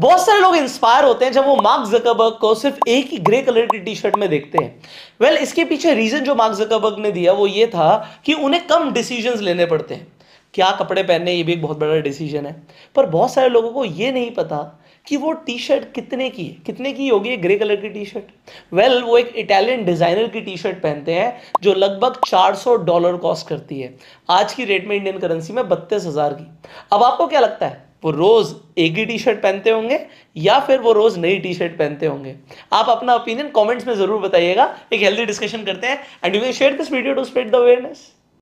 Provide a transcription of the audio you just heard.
बहुत सारे लोग इंस्पायर होते हैं जब वो मार्क जकबर्ग को सिर्फ एक ही ग्रे कलर की टी शर्ट में देखते हैं वेल well, इसके पीछे रीजन जो मार्क जकबर्ग ने दिया वो ये था कि उन्हें कम डिसीजन लेने पड़ते हैं क्या कपड़े पहनने ये भी एक बहुत बड़ा डिसीजन है पर बहुत सारे लोगों को ये नहीं पता कि वो टी शर्ट कितने की है कितने की होगी ग्रे कलर की टी शर्ट वेल वो एक इटालियन डिज़ाइनर की टी शर्ट पहनते हैं जो लगभग 400 डॉलर कॉस्ट करती है आज की रेट में इंडियन करेंसी में बत्तीस हज़ार की अब आपको क्या लगता है वो रोज़ एक ही टी शर्ट पहनते होंगे या फिर वो रोज़ नई टी शर्ट पहनते होंगे आप अपना ओपिनियन कमेंट्स में ज़रूर बताइएगा एक हेल्दी डिस्कशन करते हैं and you can share this video to spread the awareness